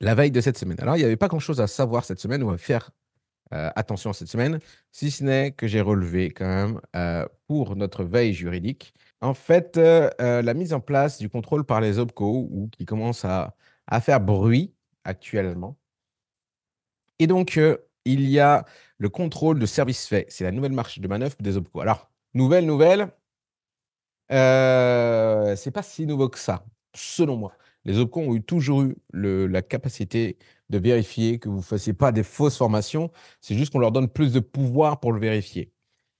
la veille de cette semaine. Alors, il n'y avait pas grand-chose à savoir cette semaine ou à faire euh, attention cette semaine, si ce n'est que j'ai relevé quand même euh, pour notre veille juridique, en fait, euh, euh, la mise en place du contrôle par les OPCO ou qui commence à, faire bruit actuellement. Et donc, il y a le contrôle de services faits. C'est la nouvelle marche de manœuvre des OPCO. Alors, nouvelle nouvelle, c'est pas si nouveau que ça, selon moi les OPCO ont toujours eu la capacité de vérifier que vous ne fassiez pas des fausses formations. C'est juste qu'on leur donne plus de pouvoir pour le vérifier.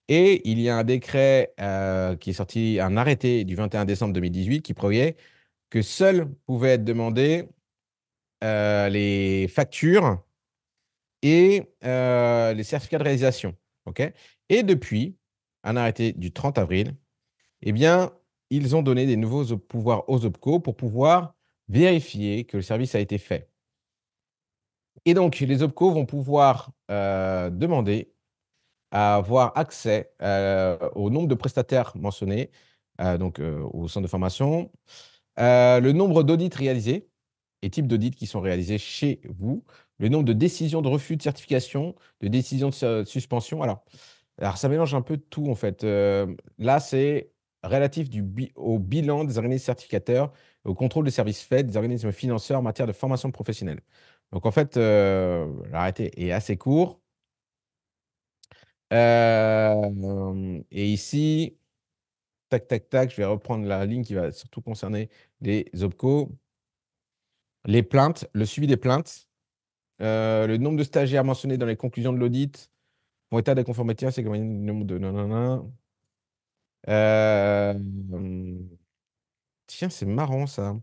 Et il y a un décret euh, qui est sorti, un arrêté du 21 décembre 2018 qui prévoyait que seuls pouvaient être demandées euh, les factures et euh, les certificats de réalisation. et depuis, un arrêté du 30 avril, eh bien, ils ont donné des nouveaux pouvoirs aux OPCO pour pouvoir vérifier que le service a été fait. Et donc, les OPCO vont pouvoir euh, demander à avoir accès euh, au nombre de prestataires mentionnés, euh, donc au centre de formation, le nombre d'audits réalisés et types d'audits qui sont réalisés chez vous, le nombre de décisions de refus de certification, de décisions de suspension. Alors, ça mélange un peu tout en fait. là, c'est relatif au bilan des organismes certificateurs au contrôle des services faits des organismes financeurs en matière de formation professionnelle. Donc en fait, euh, l'arrêté est assez court. Euh, et ici, tac, tac, tac, je vais reprendre la ligne qui va surtout concerner les OPCO. Les plaintes, le suivi des plaintes, euh, le nombre de stagiaires mentionnés dans les conclusions de l'audit, mon état de conformité, c'est le nombre de... Tiens, c'est marrant ça.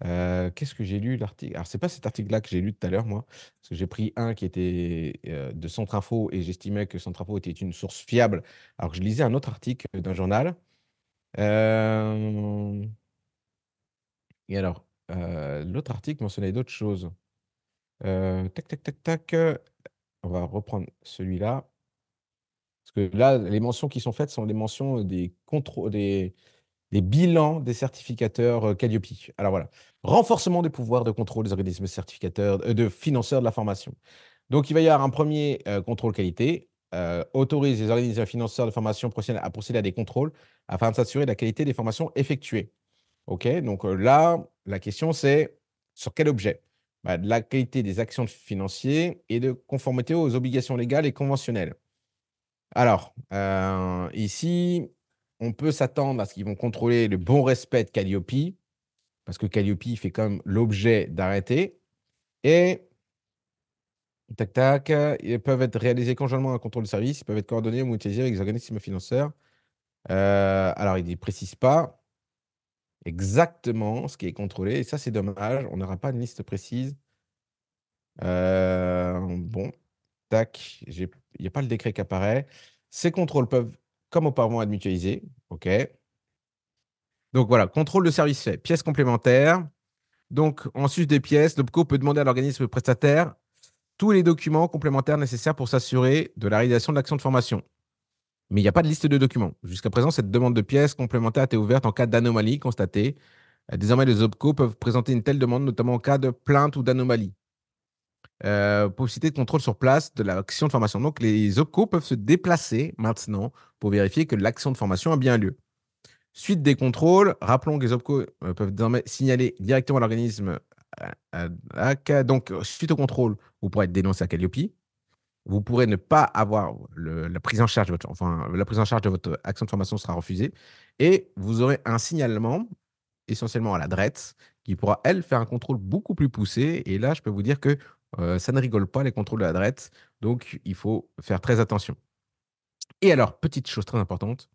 Qu'est-ce que j'ai lu l'article Alors, c'est pas cet article-là que j'ai lu tout à l'heure, moi, parce que j'ai pris un qui était de Centrafo, et j'estimais que Centrafo était une source fiable, alors je lisais un autre article d'un journal. Et alors, l'autre article mentionnait d'autres choses. tac, tac, tac, tac. On va reprendre celui-là. Parce que là, les mentions qui sont faites sont des mentions des, contrôles, des, des bilans des certificateurs euh, Calliope. Alors voilà, renforcement des pouvoirs de contrôle des organismes certificateurs, euh, de financeurs de la formation. Donc il va y avoir un premier euh, contrôle qualité, autorise les organismes financeurs de formation professionnelle à procéder à des contrôles afin de s'assurer de la qualité des formations effectuées. OK, donc là, la question c'est sur quel objet bah, De la qualité des actions financières et de conformité aux obligations légales et conventionnelles. Alors, ici, on peut s'attendre à ce qu'ils vont contrôler le bon respect de Calliope, parce que Calliope fait quand l'objet d'arrêter. Et tac tac, ils peuvent être réalisés conjointement un contrôle de service, ils peuvent être coordonnés ou utilisés avec les organismes financeurs. Euh, alors, il ne précise pas exactement ce qui est contrôlé, et ça, c'est dommage, on n'aura pas une liste précise. Euh, bon, tac, il n'y a pas le décret qui apparaît. Ces contrôles peuvent comme auparavant à mutualiser. OK. Donc voilà, contrôle de service fait, pièces complémentaires. Donc, en sus des pièces, l'OPCO peut demander à l'organisme prestataire tous les documents complémentaires nécessaires pour s'assurer de la réalisation de l'action de formation. Mais il n'y a pas de liste de documents. Jusqu'à présent, cette demande de pièces complémentaires a été ouverte en cas d'anomalie constatée. Euh, désormais, les OPCO peuvent présenter une telle demande, notamment en cas de plainte ou d'anomalie. Euh, possibilité de contrôle sur place de l'action de formation. Donc, les OPCO peuvent se déplacer maintenant pour vérifier que l'action de formation a bien lieu. Suite des contrôles, rappelons que les OPCO euh, peuvent désormais signaler directement à l'organisme. Euh, euh, donc, suite au contrôle, vous pourrez être dénoncé à Calliope. Vous pourrez ne pas avoir la prise en charge de votre, enfin, la prise en charge de votre action de formation sera refusée. Et vous aurez un signalement essentiellement à la DRET, qui pourra, elle, faire un contrôle beaucoup plus poussé. Et là, je peux vous dire que ça ne rigole pas les contrôles de la DRET. Donc, il faut faire très attention. Et alors, petite chose très importante,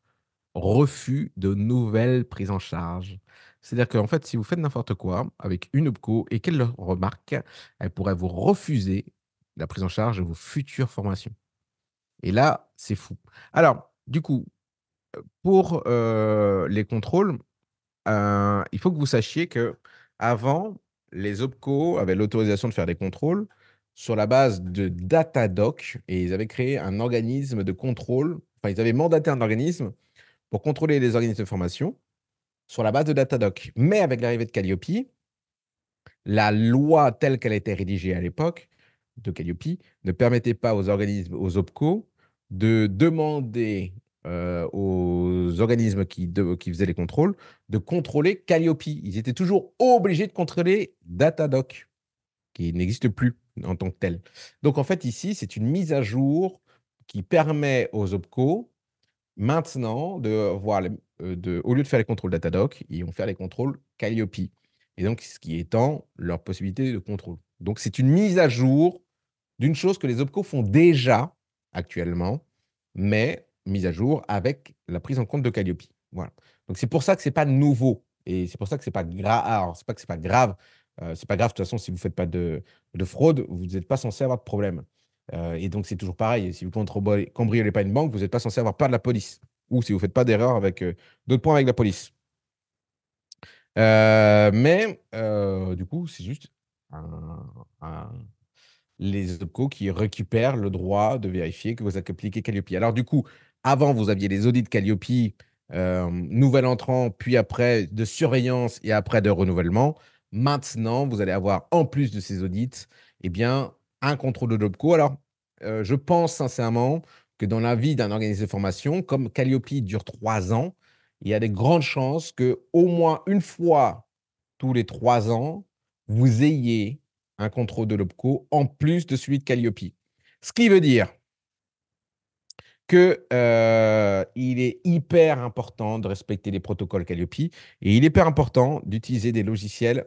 refus de nouvelles prises en charge. C'est-à-dire qu'en fait, si vous faites n'importe quoi avec une OPCO et qu'elle le remarque, elle pourrait vous refuser la prise en charge de vos futures formations. Et là, c'est fou. Alors, du coup, euh, pour euh, les contrôles, euh, il faut que vous sachiez que avant, les OPCO avaient l'autorisation de faire des contrôles sur la base de Datadoc et ils avaient créé un organisme de contrôle, enfin ils avaient mandaté un organisme pour contrôler les organismes de formation sur la base de Datadoc. Mais avec l'arrivée de Calliope, la loi telle qu'elle était rédigée à l'époque de Calliope ne permettait pas aux organismes, aux OPCO, de demander euh, aux organismes qui, qui faisaient les contrôles de contrôler Calliope. Ils étaient toujours obligés de contrôler Datadoc, qui n'existe plus en tant que tel. Donc en fait, ici, c'est une mise à jour qui permet aux OPCO maintenant de voir, euh, de, au lieu de faire les contrôles Datadoc, ils vont faire les contrôles Calliope. Et donc, ce qui étend leur possibilité de contrôle. Donc, c'est une mise à jour d'une chose que les OPCO font déjà actuellement, mais mise à jour avec la prise en compte de Calliope. Voilà. Donc, c'est pour ça que ce n'est pas nouveau. Et c'est pour ça que ce n'est pas grave. c'est pas que c'est pas grave ce euh, c'est pas grave, de toute façon, si vous ne faites pas de, de fraude, vous n'êtes pas censé avoir de problème. Euh, et donc, c'est toujours pareil. Si vous ne cambriolez pas une banque, vous n'êtes pas censé avoir peur de la police. Ou si vous ne faites pas d'erreur avec euh, d'autres points avec la police. mais du coup, c'est juste les OPCO qui récupèrent le droit de vérifier que vous appliquez Calliope. Alors, du coup, avant, vous aviez les audits de Calliope, nouvel entrant, puis après de surveillance et après de renouvellement. Maintenant, vous allez avoir, en plus de ces audits, eh bien, un contrôle de l'OPCO. Alors, euh, je pense sincèrement que dans la vie d'un organisme de formation, comme Calliope dure trois ans, il y a des grandes chances que au moins une fois tous les trois ans, vous ayez un contrôle de l'OPCO en plus de celui de Calliope. Ce qui veut dire que euh, il est hyper important de respecter les protocoles Calliope et il est hyper important d'utiliser des logiciels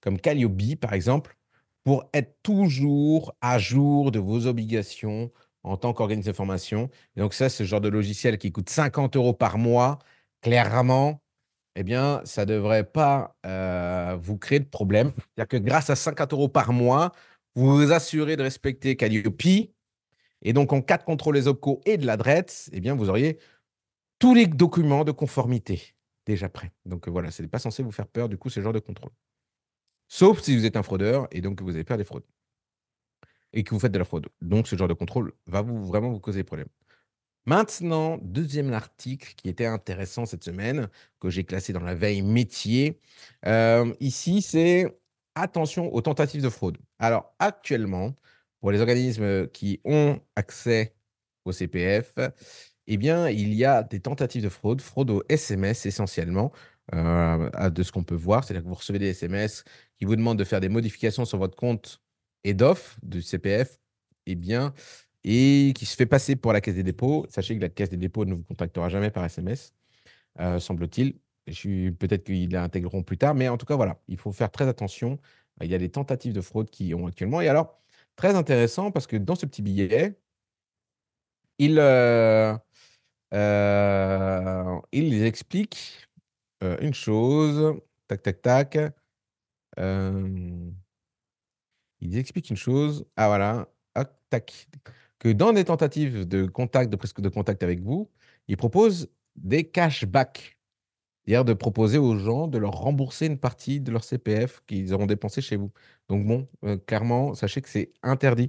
comme Calliope par exemple, pour être toujours à jour de vos obligations en tant qu'organisme de formation. donc ça, ce genre de logiciel qui coûte 50 euros par mois, clairement, eh bien, ça ne devrait pas euh, vous créer de problème. C'est-à-dire que grâce à 50 euros par mois, vous vous assurez de respecter Calliope. Et donc, en cas de contrôle des et de l'adresse, eh bien, vous auriez tous les documents de conformité déjà prêts. Donc voilà, ce n'est pas censé vous faire peur, du coup, ce genre de contrôle. Sauf si vous êtes un fraudeur et donc que vous avez peur des fraudes. Et que vous faites de la fraude. Donc ce genre de contrôle va vous, vraiment vous causer problème. Maintenant, deuxième article qui était intéressant cette semaine, que j'ai classé dans la veille métier. Euh, ici, c'est attention aux tentatives de fraude. Alors actuellement, pour les organismes qui ont accès au CPF, eh bien, il y a des tentatives de fraude, fraude au SMS essentiellement, euh, de ce qu'on peut voir. C'est-à-dire que vous recevez des SMS qui vous demandent de faire des modifications sur votre compte et EDOF du CPF, et eh bien, et qui se fait passer pour la Caisse des dépôts. Sachez que la Caisse des dépôts ne vous contactera jamais par SMS, euh, semble-t-il. Peut-être qu'ils l'intégreront plus tard, mais en tout cas, voilà, il faut faire très attention. Il y a des tentatives de fraude qui ont actuellement. Et alors, très intéressant parce que dans ce petit billet, il, euh, euh il explique euh, une chose. Tac, tac, tac. Euh, il explique une chose. Ah voilà. tac. Que dans des tentatives de contact, de presque de contact avec vous, il propose des cashbacks. C'est-à-dire de proposer aux gens de leur rembourser une partie de leur CPF qu'ils auront dépensé chez vous. Donc bon, euh, clairement, sachez que c'est interdit.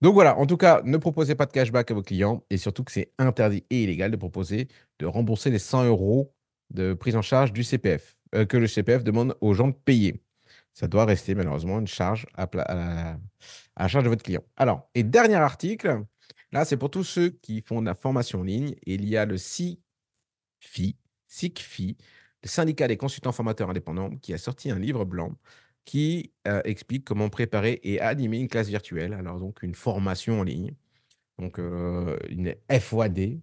Donc voilà, en tout cas, ne proposez pas de cashback à vos clients et surtout que c'est interdit et illégal de proposer de rembourser les 100 euros de prise en charge du CPF, euh, que le CPF demande aux gens de payer. Ça doit rester malheureusement une charge à, charge de votre client. Alors, et dernier article, là, c'est pour tous ceux qui font de la formation en ligne. il y a le SICFI, SICFI, le syndicat des consultants formateurs indépendants, qui a sorti un livre blanc qui euh, explique comment préparer et animer une classe virtuelle, alors donc une formation en ligne, donc euh, une FOAD,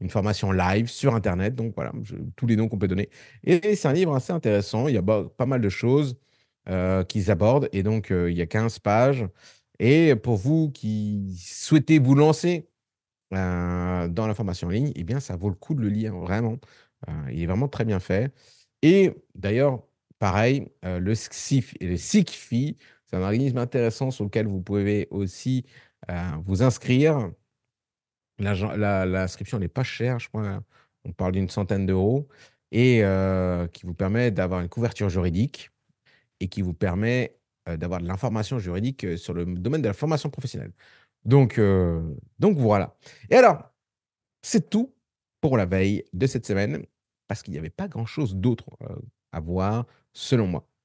une formation live sur Internet. Donc voilà, tous les noms qu'on peut donner. Et, c'est un livre assez intéressant. Il y a pas mal de choses euh, qu'ils abordent. Et donc, euh, il y a 15 pages. Et pour vous qui souhaitez vous lancer euh, dans la formation en ligne, eh bien, ça vaut le coup de le lire, vraiment. il est vraiment très bien fait. Et d'ailleurs, pareil, le et le SICFI, c'est un organisme intéressant sur lequel vous pouvez aussi vous inscrire. L'inscription n'est pas chère, je crois. On parle d'une centaine d'euros et euh, qui vous permet d'avoir une couverture juridique et qui vous permet euh, d'avoir de l'information juridique euh, sur le domaine de la formation professionnelle. Donc, donc voilà. Et alors, c'est tout pour la veille de cette semaine parce qu'il n'y avait pas grand-chose d'autre à voir selon moi.